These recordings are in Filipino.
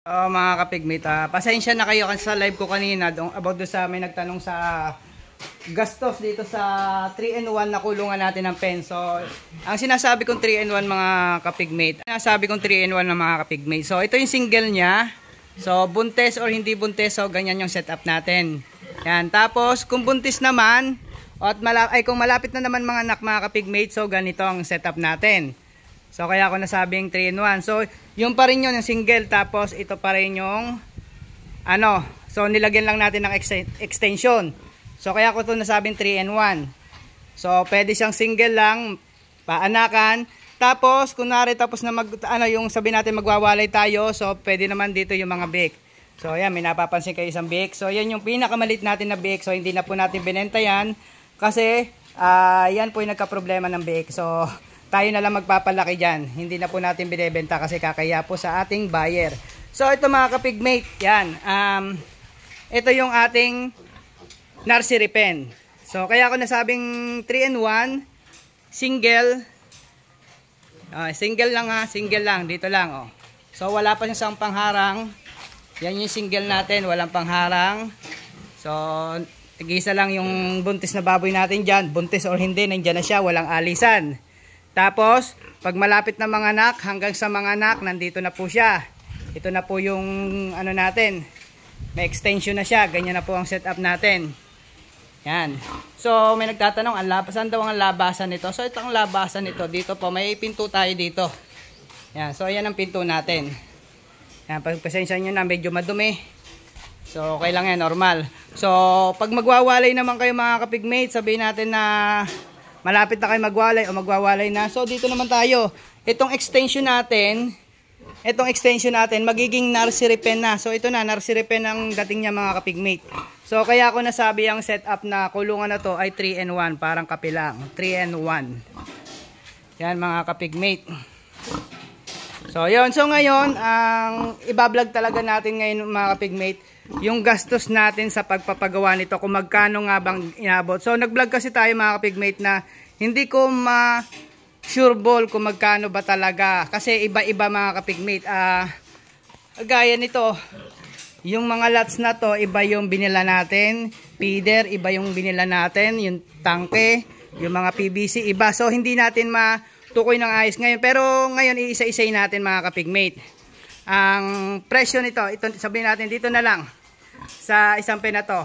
Oh, mga kapigmate, ah, pasensya na kayo kasi sa live ko kanina about do sa may nagtanong sa gastos dito sa 3 in 1 na kulungan natin ng penso. Ang sinasabi kong 3 in 1 mga kapigmate, sinasabi kong 3 in 1 ng mga kapigmate. So, ito yung single niya. So, buntes or hindi buntes, so ganyan yung setup natin. Yan, tapos kung buntis naman, at mala ay kung malapit na naman mga anak mga kapigmate, so ganito ang setup natin. So kaya ako nasabing 3 in 1. So yung pa rin yun yung single tapos ito pa rin yung ano. So nilagyan lang natin ng extension. So kaya ko to nasabing 3 in 1. So pwede siyang single lang paanakan. Tapos kunwari tapos na mag ano yung sabi natin magwawalay tayo. So pwede naman dito yung mga bake. So ayan, may napapansin kayo isang bake. So yan yung pinakamalit natin na bake. So hindi na po natin binenta yan kasi uh, yan po yung nagka-problema ng bake. So tayo na lang magpapalaki dyan. Hindi na po natin binebenta kasi kakaya po sa ating buyer. So ito mga kapigmate, yan. Um, ito yung ating nursery pen. So kaya ako nasabing 3 in 1, single. Uh, single lang ha, single lang, dito lang oh. So wala pa siyang pangharang. Yan yung single natin, walang pangharang. So tag lang yung buntis na baboy natin dyan. Buntis or hindi, nandyan na siya, walang alisan. Tapos, pag malapit na mga anak, hanggang sa mga anak, nandito na po siya. Ito na po yung ano natin. May extension na siya. Ganyan na po ang setup natin. Yan. So, may nagtatanong, ang labasan daw ang labasan nito? So, ito ang labasan nito. Dito po, may pinto tayo dito. Yan. So, ayan ang pinto natin. Yan. Pagpasensya nyo na, medyo madumi. So, okay lang yan. Normal. So, pag magwawalay naman kayo mga kapigmate, sabihin natin na malapit na kayo magwalay o magwawalay na. So dito naman tayo. Itong extension natin, itong extension natin magiging nursery pen na. So ito na nursery pen ang dating niya mga kapigmate. So kaya ako nasabi ang setup na kulungan na to ay 3 and 1, parang kapilang. 3 and 1. Yan mga kapigmate. So yon so ngayon ang ibablog talaga natin ngayon mga kapigmate yung gastos natin sa pagpapagawa nito kung magkano nga bang inabot. So nag-vlog kasi tayo mga kapigmate na hindi ko ma sure ball kung magkano ba talaga kasi iba-iba mga kapigmate. Ah uh, gaya nito yung mga lots na to iba yung binila natin, feeder iba yung binila natin, yung tanke, yung mga PVC iba. So hindi natin matukoy ng ayos ngayon pero ngayon iisa-isay natin mga kapigmate. Ang presyo nito, ito sabihin natin dito na lang sa isang pin na to.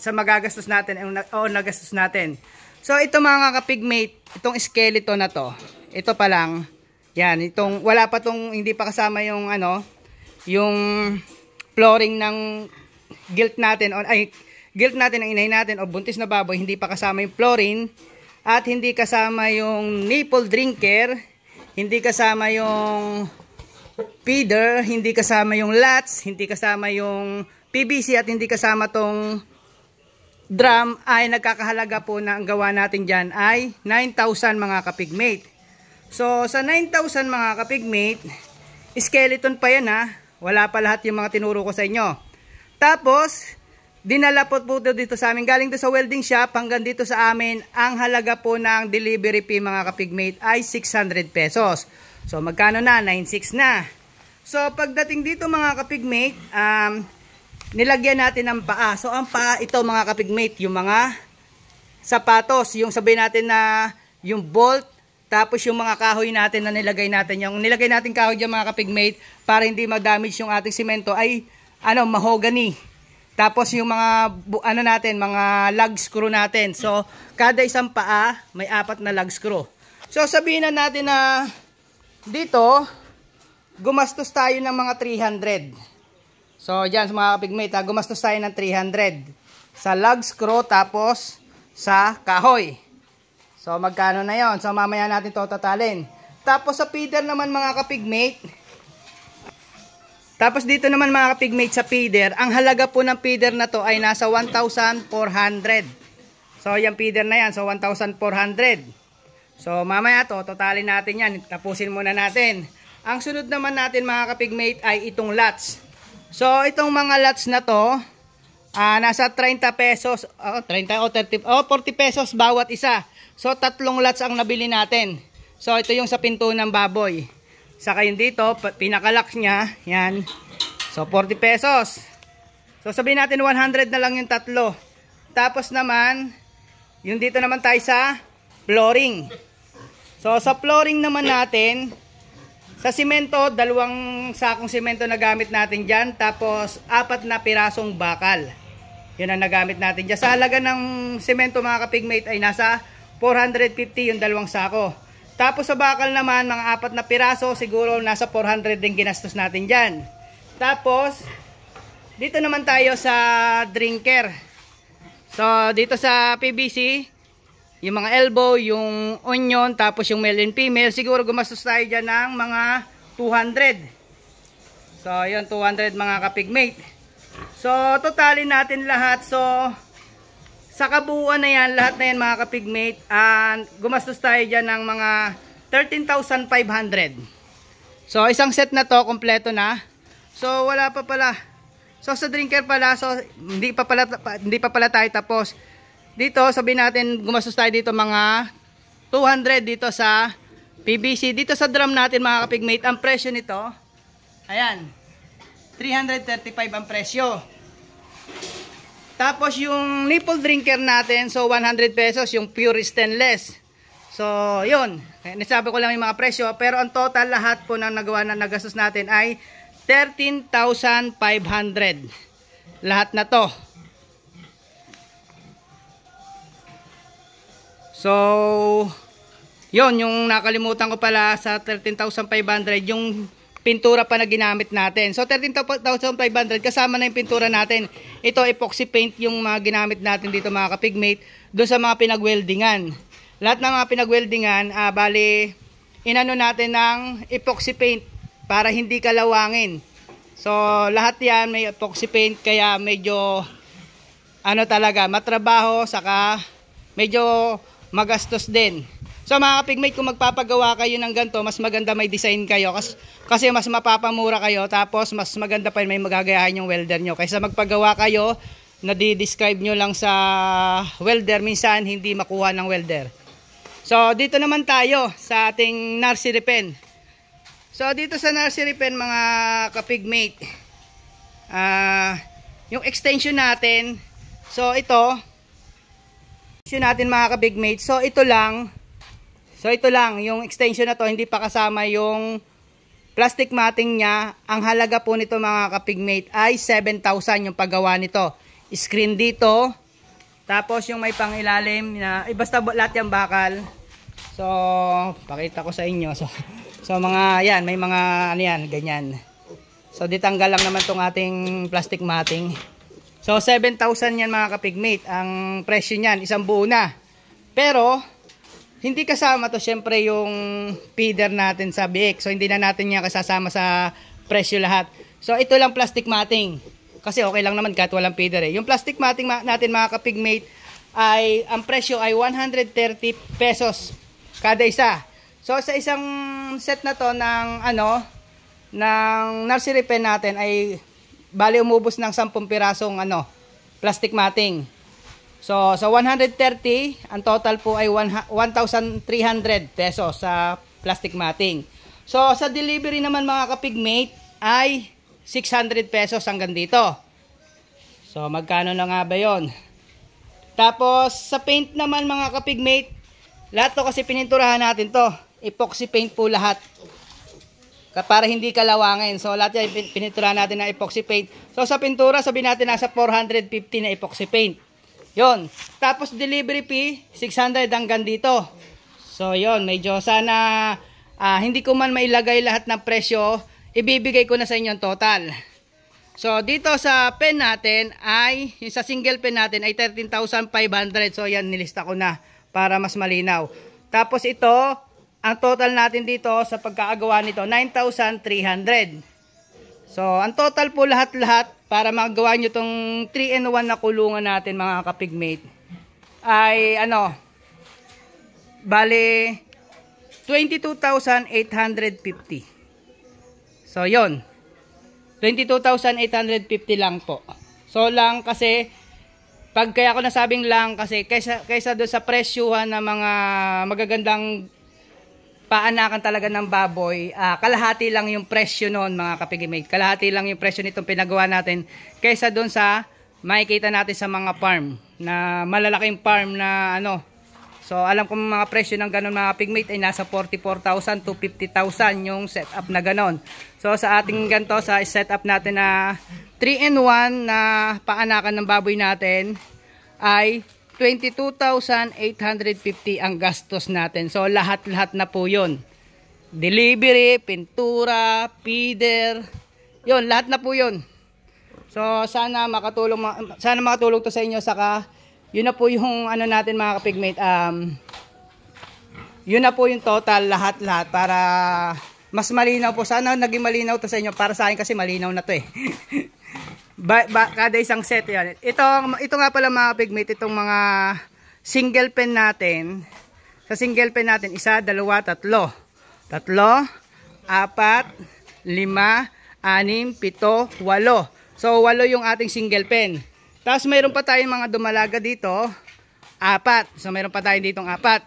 Sa magagastos natin, o nagastos natin. So ito mga kapigmate, itong skeleton na to, ito pa lang, yan, itong, wala pa tong, hindi pa kasama yung ano, yung flooring ng gilt natin, o, ay, gilt natin ang inay natin, o buntis na baboy, hindi pa kasama yung flooring, at hindi kasama yung nipple drinker, hindi kasama yung feeder, hindi kasama yung lats, hindi kasama yung PVC at hindi kasama tong drum ay nagkakahalaga po na ang gawa natin dyan ay 9,000 mga kapigmate. So sa 9,000 mga kapigmate, skeleton pa yan ha. Wala pa lahat yung mga tinuro ko sa inyo. Tapos, dinala po po dito sa amin. Galing to sa welding shop hanggang dito sa amin, ang halaga po ng delivery fee mga kapigmate ay 600 pesos. So magkano na? 9,600 na. So pagdating dito mga kapigmate, um, nilagyan natin ng paa. So ang paa ito mga kapigmate, yung mga sapatos, yung sabihin natin na yung bolt, tapos yung mga kahoy natin na nilagay natin. Yung nilagay natin kahoy dyan mga kapigmate para hindi ma-damage yung ating simento ay ano, mahogany. Tapos yung mga ano natin, mga lug screw natin. So kada isang paa may apat na lug screw. So sabihin na natin na dito gumastos tayo ng mga 300. So, dyan sa mga kapigmate, ha, gumastos tayo ng 300. Sa lug screw, tapos sa kahoy. So, magkano na yon So, mamaya natin to tatalin. Tapos, sa feeder naman mga kapigmate, tapos dito naman mga kapigmate sa feeder, ang halaga po ng feeder na to ay nasa 1,400. So, yung feeder na yan, so 1,400. So, mamaya to, totalin natin yan. Tapusin muna natin. Ang sunod naman natin mga kapigmate ay itong lots. So, itong mga lots na to, uh, nasa 30 pesos, ah, oh, 30 o oh, 30, oh, 40 pesos bawat isa. So, tatlong lots ang nabili natin. So, ito yung sa pinto ng baboy. Sa kayo dito, pinakalak niya, yan. So, 40 pesos. So, sabihin natin 100 na lang yung tatlo. Tapos naman, yung dito naman tayo sa flooring. So, sa flooring naman natin, sa simento, dalawang sakong simento na gamit natin dyan. Tapos, apat na pirasong bakal. Yun ang nagamit natin dyan. Sa halaga ng simento mga kapigmate ay nasa 450 yung dalawang sako. Tapos sa bakal naman, mga apat na piraso, siguro nasa 400 din ginastos natin dyan. Tapos, dito naman tayo sa drinker. So, dito sa PVC, yung mga elbow, yung onion, tapos yung male and female, siguro gumastos tayo dyan ng mga 200. So, yun, 200 mga kapigmate. So, totalin natin lahat. So, sa kabuuan na yan, lahat na yan mga kapigmate, and gumastos tayo dyan ng mga 13,500. So, isang set na to, kompleto na. So, wala pa pala. So, sa drinker pala, so, hindi pa pala, hindi pa pala tayo tapos dito sabi natin gumastos tayo dito mga 200 dito sa PVC dito sa drum natin mga kapigmate ang presyo nito ayan 335 ang presyo tapos yung nipple drinker natin so 100 pesos yung pure stainless so yun eh, nasabi ko lang yung mga presyo pero ang total lahat po ng nagawa na nagastos natin ay 13,500 lahat na to So, yon yung nakalimutan ko pala sa 13,500 yung pintura pa na ginamit natin. So 13,500 kasama na yung pintura natin. Ito epoxy paint yung mga ginamit natin dito mga kapigmate doon sa mga pinagweldingan. Lahat ng mga pinagweldingan, ah, bali inano natin ng epoxy paint para hindi kalawangin. So lahat 'yan may epoxy paint kaya medyo ano talaga matrabaho saka medyo magastos din. So mga kapigmate, kung magpapagawa kayo ng ganito, mas maganda may design kayo kasi, kasi mas mapapamura kayo tapos mas maganda pa may magagayahan yung welder nyo. Kaysa magpagawa kayo, nadi-describe nyo lang sa welder, minsan hindi makuha ng welder. So dito naman tayo sa ating nursery pen. So dito sa nursery pen mga kapigmate, uh, yung extension natin, so ito, Issue natin mga ka-big mates. So ito lang. So ito lang. Yung extension na to hindi pa kasama yung plastic matting niya. Ang halaga po nito mga ka-pigmate ay 7,000 yung paggawa nito. Screen dito. Tapos yung may pangilalim na eh, basta lahat yung bakal. So pakita ko sa inyo. So, so mga yan. May mga ano yan. Ganyan. So ditanggal lang naman tong ating plastic matting. So 7,000 yan mga kapigmate ang presyo niyan, isang buo na. Pero hindi kasama to syempre yung feeder natin sa BX. So hindi na natin niya kasama sa presyo lahat. So ito lang plastic mating. Kasi okay lang naman kahit walang feeder eh. Yung plastic mating natin mga kapigmate ay ang presyo ay 130 pesos kada isa. So sa isang set na to ng ano ng nursery pen natin ay bali umubos ng 10 pirasong ano, plastic mating. So, sa 130, ang total po ay 1,300 pesos sa plastic mating. So, sa delivery naman mga kapigmate ay 600 pesos hanggang dito. So, magkano na nga ba yon? Tapos, sa paint naman mga kapigmate, lahat to kasi pininturahan natin to. Epoxy paint po lahat para hindi kalawangin. So lahat yan pinitura natin ng epoxy paint. So sa pintura sabi natin nasa 450 na epoxy paint. Yon. Tapos delivery fee 600 hanggang dito. So yon, medyo sana uh, hindi ko man mailagay lahat ng presyo, ibibigay ko na sa inyo ang total. So dito sa pen natin ay yung sa single pen natin ay 13,500. So yan nilista ko na para mas malinaw. Tapos ito ang total natin dito sa pagkakagawa nito, 9,300. So, ang total po lahat-lahat para magawa nyo tong 3-in-1 na kulungan natin mga kapigmate ay ano, bale 22,850. So, yon 22,850 lang po. So, lang kasi pag kaya ko nasabing lang kasi kaysa, kaysa doon sa presyuhan ng mga magagandang paanakan talaga ng baboy. Uh, kalahati lang yung presyo noon mga kapigimate. Kalahati lang yung presyo nitong pinagawa natin kaysa doon sa makikita natin sa mga farm na malalaking farm na ano. So alam ko mga presyo ng ganun mga pigmate ay nasa 44,000 to 50,000 yung setup na ganun. So sa ating ganto sa setup natin na 3 in 1 na paanakan ng baboy natin ay 22,850 ang gastos natin. So, lahat-lahat na po yon Delivery, pintura, feeder, yon lahat na po yon So, sana makatulong, sana makatulong to sa inyo. Saka, yun na po yung ano natin mga kapigmate. Um, yun na po yung total lahat-lahat para mas malinaw po. Sana naging malinaw to sa inyo. Para sa akin kasi malinaw na to eh. ba, ba, kada isang set yan. Ito, ito nga pala mga pigmate, itong mga single pen natin. Sa single pen natin, isa, dalawa, tatlo. Tatlo, apat, lima, anim, pito, walo. So, walo yung ating single pen. Tapos, mayroon pa tayong mga dumalaga dito. Apat. So, mayroon pa tayong ditong apat.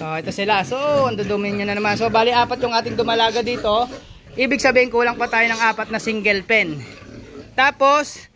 So, ito sila. So, ang dudumin nyo na naman. So, bali apat yung ating dumalaga dito. Ibig sabihin, kulang pa tayo ng apat na single pen. Tapos,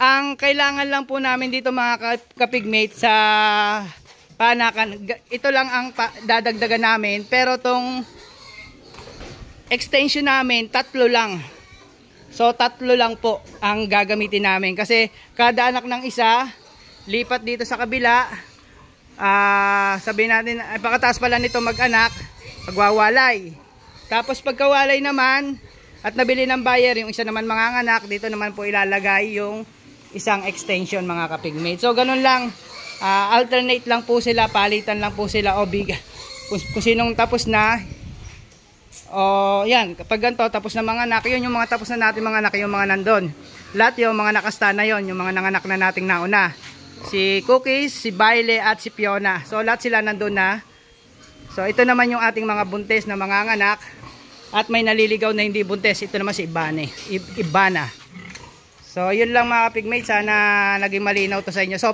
ang kailangan lang po namin dito mga kapigmate sa panakan, ito lang ang dadagdagan namin. Pero tong extension namin, tatlo lang. So, tatlo lang po ang gagamitin namin. Kasi, kada anak ng isa, lipat dito sa kabila. Uh, sabihin natin, ay, pakataas pala nito mag-anak, pagwawalay. Tapos, pagkawalay naman, at nabili ng buyer yung isa naman mga anak. Dito naman po ilalagay yung isang extension mga kapigmate. So ganun lang. Uh, alternate lang po sila. Palitan lang po sila. O big. Kung, kung sinong tapos na. O yan. Kapag ganito tapos na mga anak. Yun yung mga tapos na natin mga anak. Yung mga nandun. Lahat yung mga nakasta na yon Yung mga nanganak na nating nauna. Si Cookies, si Baile at si Fiona. So lahat sila nandun na. So ito naman yung ating mga buntis na mga anak at may naliligaw na hindi buntes. Ito naman si Ibane. Ibana. So, yun lang mga kapigmates. Sana naging malinaw to sa inyo. So,